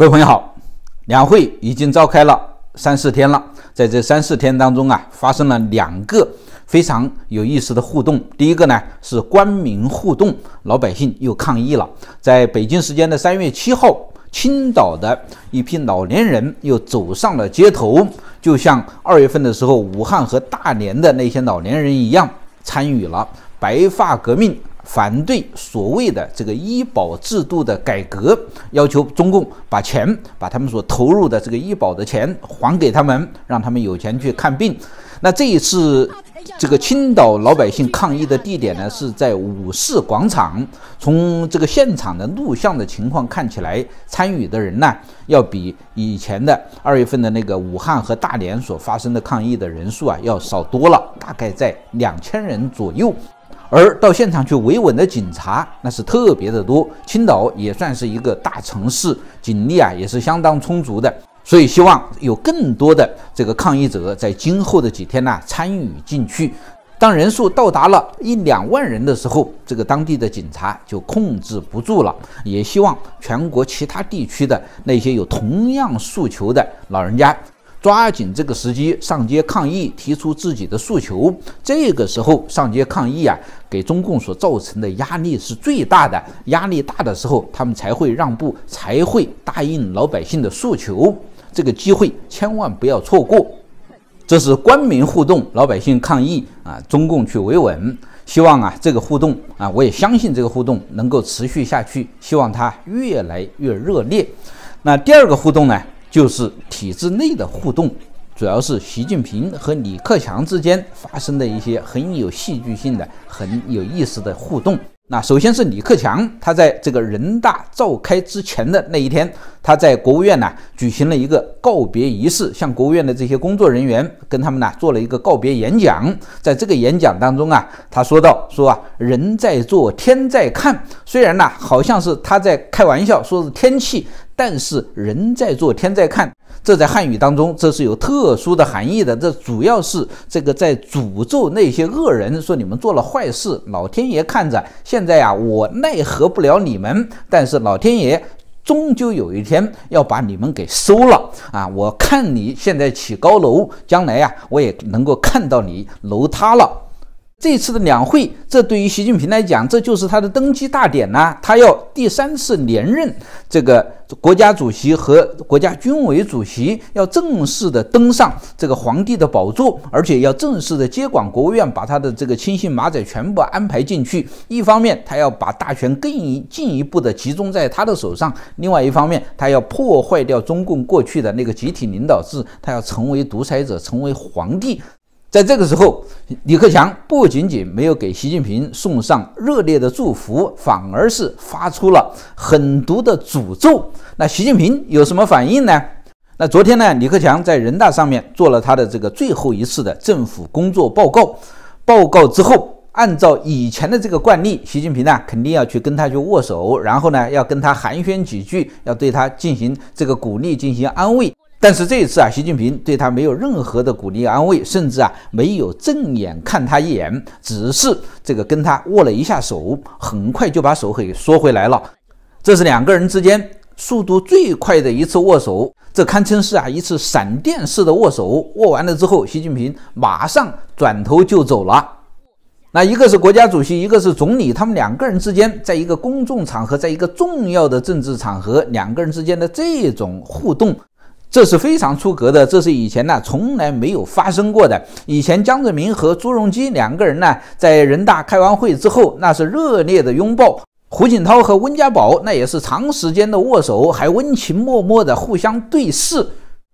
各位朋友好，两会已经召开了三四天了，在这三四天当中啊，发生了两个非常有意思的互动。第一个呢是官民互动，老百姓又抗议了。在北京时间的三月七号，青岛的一批老年人又走上了街头，就像二月份的时候，武汉和大连的那些老年人一样，参与了“白发革命”。反对所谓的这个医保制度的改革，要求中共把钱，把他们所投入的这个医保的钱还给他们，让他们有钱去看病。那这一次这个青岛老百姓抗议的地点呢，是在五四广场。从这个现场的录像的情况看起来，参与的人呢，要比以前的二月份的那个武汉和大连所发生的抗议的人数啊，要少多了，大概在两千人左右。而到现场去维稳的警察那是特别的多，青岛也算是一个大城市，警力啊也是相当充足的，所以希望有更多的这个抗议者在今后的几天呢参与进去。当人数到达了一两万人的时候，这个当地的警察就控制不住了。也希望全国其他地区的那些有同样诉求的老人家。抓紧这个时机上街抗议，提出自己的诉求。这个时候上街抗议啊，给中共所造成的压力是最大的。压力大的时候，他们才会让步，才会答应老百姓的诉求。这个机会千万不要错过。这是官民互动，老百姓抗议啊，中共去维稳。希望啊，这个互动啊，我也相信这个互动能够持续下去，希望它越来越热烈。那第二个互动呢？就是体制内的互动，主要是习近平和李克强之间发生的一些很有戏剧性的、很有意思的互动。那首先是李克强，他在这个人大召开之前的那一天，他在国务院呢举行了一个告别仪式，向国务院的这些工作人员跟他们呢做了一个告别演讲。在这个演讲当中啊，他说到说啊，人在做，天在看。虽然呢，好像是他在开玩笑，说是天气。但是人在做，天在看。这在汉语当中，这是有特殊的含义的。这主要是这个在诅咒那些恶人，说你们做了坏事，老天爷看着。现在呀，我奈何不了你们，但是老天爷终究有一天要把你们给收了啊！我看你现在起高楼，将来呀，我也能够看到你楼塌了。这次的两会，这对于习近平来讲，这就是他的登基大典啦。他要第三次连任这个国家主席和国家军委主席，要正式的登上这个皇帝的宝座，而且要正式的接管国务院，把他的这个亲信马仔全部安排进去。一方面，他要把大权更进一步的集中在他的手上；另外一方面，他要破坏掉中共过去的那个集体领导制，他要成为独裁者，成为皇帝。在这个时候，李克强不仅仅没有给习近平送上热烈的祝福，反而是发出了狠毒的诅咒。那习近平有什么反应呢？那昨天呢，李克强在人大上面做了他的这个最后一次的政府工作报告。报告之后，按照以前的这个惯例，习近平呢肯定要去跟他去握手，然后呢要跟他寒暄几句，要对他进行这个鼓励，进行安慰。但是这一次啊，习近平对他没有任何的鼓励安慰，甚至啊没有正眼看他一眼，只是这个跟他握了一下手，很快就把手给缩回来了。这是两个人之间速度最快的一次握手，这堪称是啊一次闪电式的握手。握完了之后，习近平马上转头就走了。那一个是国家主席，一个是总理，他们两个人之间在一个公众场合，在一个重要的政治场合，两个人之间的这种互动。这是非常出格的，这是以前呢从来没有发生过的。以前江泽民和朱镕基两个人呢，在人大开完会之后，那是热烈的拥抱；胡锦涛和温家宝那也是长时间的握手，还温情脉脉的互相对视，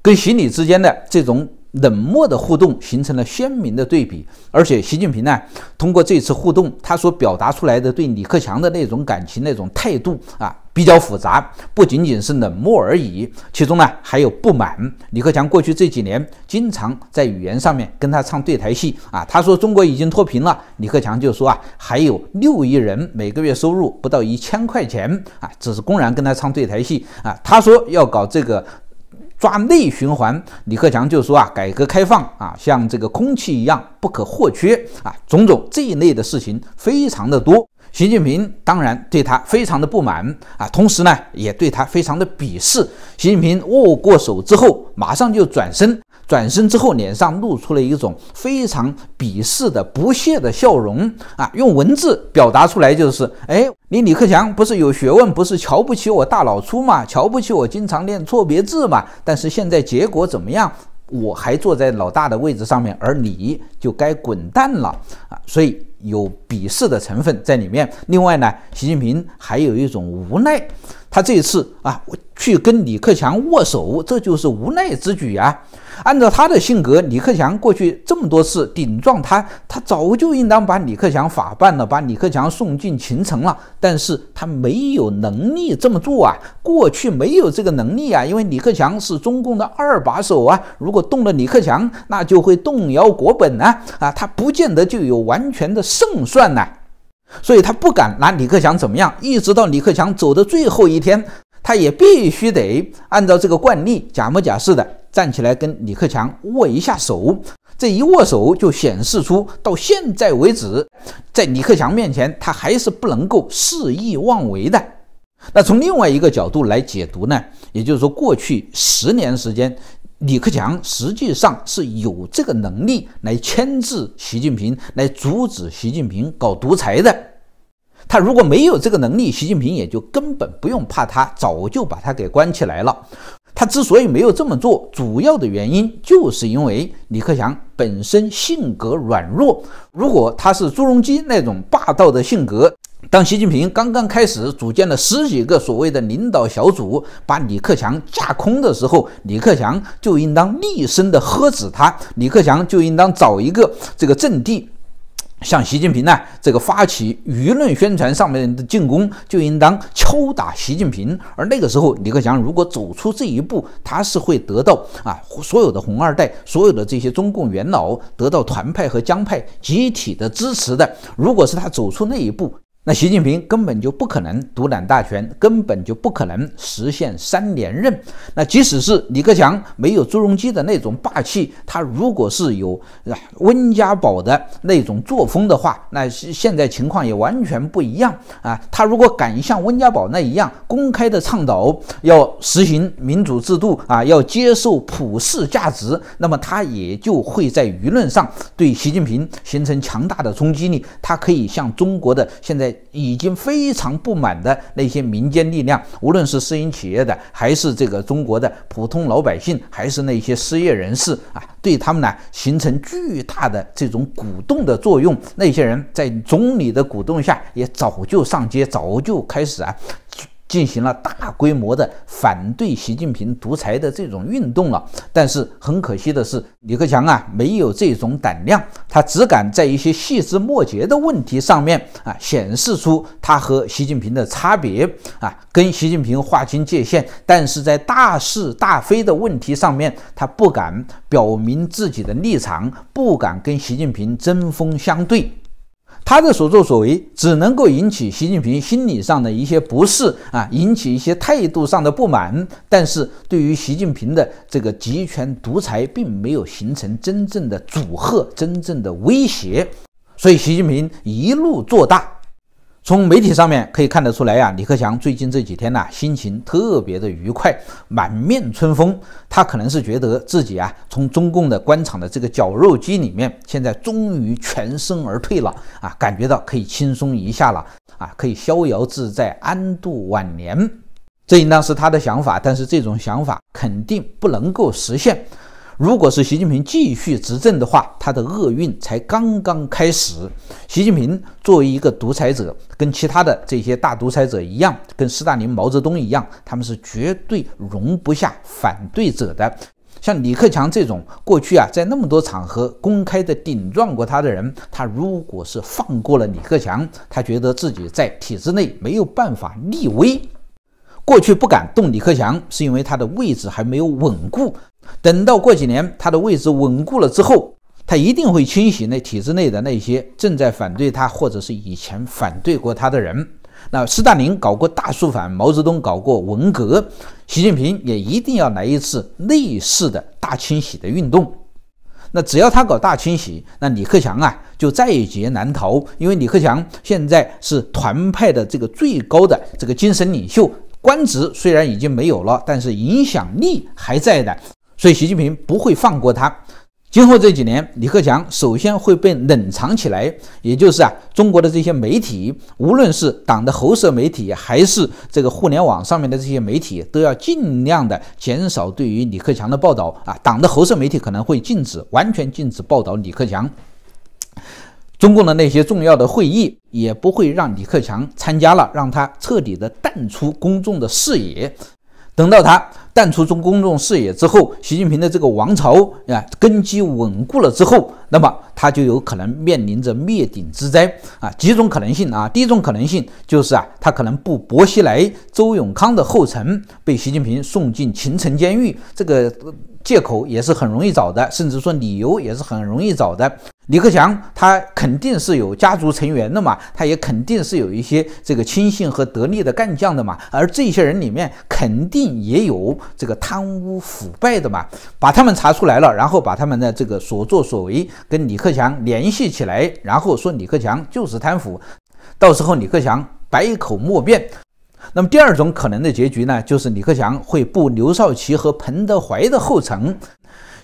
跟习李之间的这种冷漠的互动形成了鲜明的对比。而且习近平呢，通过这次互动，他所表达出来的对李克强的那种感情、那种态度啊。比较复杂，不仅仅是冷漠而已，其中呢还有不满。李克强过去这几年经常在语言上面跟他唱对台戏啊，他说中国已经脱贫了，李克强就说啊，还有六亿人每个月收入不到一千块钱啊，这是公然跟他唱对台戏啊。他说要搞这个抓内循环，李克强就说啊，改革开放啊像这个空气一样不可或缺啊，种种这一类的事情非常的多。习近平当然对他非常的不满啊，同时呢，也对他非常的鄙视。习近平握过手之后，马上就转身，转身之后，脸上露出了一种非常鄙视的不屑的笑容啊，用文字表达出来就是：哎，你李克强不是有学问，不是瞧不起我大老粗嘛，瞧不起我经常念错别字嘛？但是现在结果怎么样？我还坐在老大的位置上面，而你就该滚蛋了啊！所以。有鄙视的成分在里面。另外呢，习近平还有一种无奈。他这一次啊，去跟李克强握手，这就是无奈之举啊。按照他的性格，李克强过去这么多次顶撞他，他早就应当把李克强法办了，把李克强送进秦城了。但是他没有能力这么做啊，过去没有这个能力啊，因为李克强是中共的二把手啊，如果动了李克强，那就会动摇国本啊，啊，他不见得就有完全的胜算呢。所以他不敢拿李克强怎么样，一直到李克强走的最后一天，他也必须得按照这个惯例，假模假式的站起来跟李克强握一下手。这一握手就显示出，到现在为止，在李克强面前，他还是不能够肆意妄为的。那从另外一个角度来解读呢，也就是说，过去十年时间。李克强实际上是有这个能力来牵制习近平，来阻止习近平搞独裁的。他如果没有这个能力，习近平也就根本不用怕他，早就把他给关起来了。他之所以没有这么做，主要的原因就是因为李克强本身性格软弱。如果他是朱镕基那种霸道的性格，当习近平刚刚开始组建了十几个所谓的领导小组，把李克强架空的时候，李克强就应当厉声的喝止他，李克强就应当找一个这个阵地，向习近平呢这个发起舆论宣传上面的进攻，就应当敲打习近平。而那个时候，李克强如果走出这一步，他是会得到啊所有的红二代，所有的这些中共元老得到团派和江派集体的支持的。如果是他走出那一步，那习近平根本就不可能独揽大权，根本就不可能实现三连任。那即使是李克强没有朱镕基的那种霸气，他如果是有温家宝的那种作风的话，那现在情况也完全不一样啊。他如果敢像温家宝那一样公开的倡导要实行民主制度啊，要接受普世价值，那么他也就会在舆论上对习近平形成强大的冲击力。他可以向中国的现在。已经非常不满的那些民间力量，无论是私营企业的，还是这个中国的普通老百姓，还是那些失业人士啊，对他们呢形成巨大的这种鼓动的作用。那些人在总理的鼓动下，也早就上街，早就开始啊。进行了大规模的反对习近平独裁的这种运动了，但是很可惜的是，李克强啊没有这种胆量，他只敢在一些细枝末节的问题上面啊显示出他和习近平的差别啊，跟习近平划清界限，但是在大是大非的问题上面，他不敢表明自己的立场，不敢跟习近平针锋相对。他的所作所为只能够引起习近平心理上的一些不适啊，引起一些态度上的不满，但是对于习近平的这个集权独裁并没有形成真正的阻吓、真正的威胁，所以习近平一路做大。从媒体上面可以看得出来呀，李克强最近这几天呢，心情特别的愉快，满面春风。他可能是觉得自己啊，从中共的官场的这个绞肉机里面，现在终于全身而退了啊，感觉到可以轻松一下了啊，可以逍遥自在，安度晚年。这应当是他的想法，但是这种想法肯定不能够实现。如果是习近平继续执政的话，他的厄运才刚刚开始。习近平作为一个独裁者，跟其他的这些大独裁者一样，跟斯大林、毛泽东一样，他们是绝对容不下反对者的。像李克强这种过去啊，在那么多场合公开的顶撞过他的人，他如果是放过了李克强，他觉得自己在体制内没有办法立威。过去不敢动李克强，是因为他的位置还没有稳固。等到过几年，他的位置稳固了之后，他一定会清洗那体制内的那些正在反对他，或者是以前反对过他的人。那斯大林搞过大肃反，毛泽东搞过文革，习近平也一定要来一次类似的大清洗的运动。那只要他搞大清洗，那李克强啊就在劫难逃，因为李克强现在是团派的这个最高的这个精神领袖。官职虽然已经没有了，但是影响力还在的，所以习近平不会放过他。今后这几年，李克强首先会被冷藏起来，也就是啊，中国的这些媒体，无论是党的喉舌媒体，还是这个互联网上面的这些媒体，都要尽量的减少对于李克强的报道啊。党的喉舌媒体可能会禁止，完全禁止报道李克强。中共的那些重要的会议也不会让李克强参加了，让他彻底的淡出公众的视野。等到他淡出中公众视野之后，习近平的这个王朝啊根基稳固了之后，那么他就有可能面临着灭顶之灾啊。几种可能性啊，第一种可能性就是啊，他可能不薄熙来、周永康的后尘，被习近平送进秦城监狱。这个借口也是很容易找的，甚至说理由也是很容易找的。李克强他肯定是有家族成员的嘛，他也肯定是有一些这个亲信和得力的干将的嘛，而这些人里面肯定也有这个贪污腐败的嘛，把他们查出来了，然后把他们的这个所作所为跟李克强联系起来，然后说李克强就是贪腐，到时候李克强百口莫辩。那么第二种可能的结局呢，就是李克强会步刘少奇和彭德怀的后尘。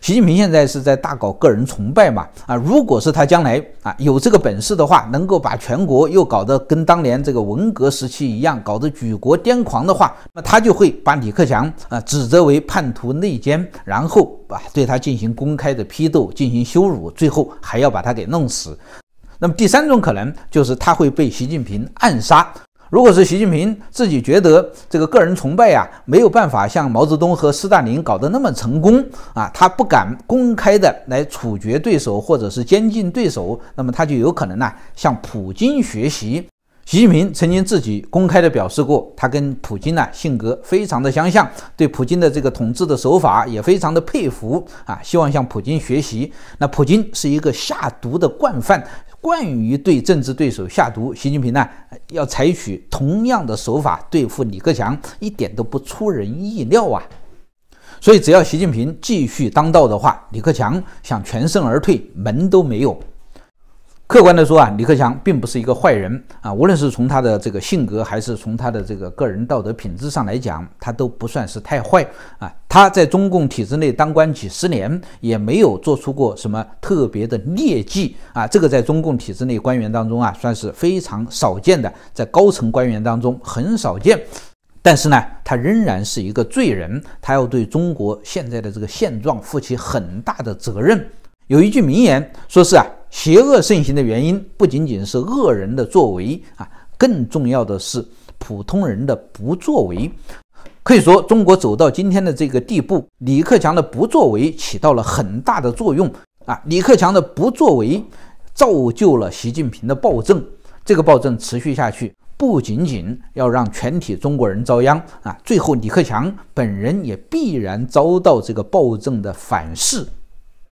习近平现在是在大搞个人崇拜嘛？啊，如果是他将来啊有这个本事的话，能够把全国又搞得跟当年这个文革时期一样，搞得举国癫狂的话，那他就会把李克强啊指责为叛徒内奸，然后把对他进行公开的批斗，进行羞辱，最后还要把他给弄死。那么第三种可能就是他会被习近平暗杀。如果是习近平自己觉得这个个人崇拜呀没有办法像毛泽东和斯大林搞得那么成功啊，他不敢公开的来处决对手或者是监禁对手，那么他就有可能呢向普京学习。习近平曾经自己公开的表示过，他跟普京呢性格非常的相像，对普京的这个统治的手法也非常的佩服啊，希望向普京学习。那普京是一个下毒的惯犯，惯于对政治对手下毒。习近平呢要采取同样的手法对付李克强，一点都不出人意料啊。所以只要习近平继续当道的话，李克强想全身而退门都没有。客观地说啊，李克强并不是一个坏人啊。无论是从他的这个性格，还是从他的这个个人道德品质上来讲，他都不算是太坏啊。他在中共体制内当官几十年，也没有做出过什么特别的劣迹啊。这个在中共体制内官员当中啊，算是非常少见的，在高层官员当中很少见。但是呢，他仍然是一个罪人，他要对中国现在的这个现状负起很大的责任。有一句名言，说是啊。邪恶盛行的原因不仅仅是恶人的作为啊，更重要的是普通人的不作为。可以说，中国走到今天的这个地步，李克强的不作为起到了很大的作用啊。李克强的不作为造就了习近平的暴政，这个暴政持续下去，不仅仅要让全体中国人遭殃啊，最后李克强本人也必然遭到这个暴政的反噬。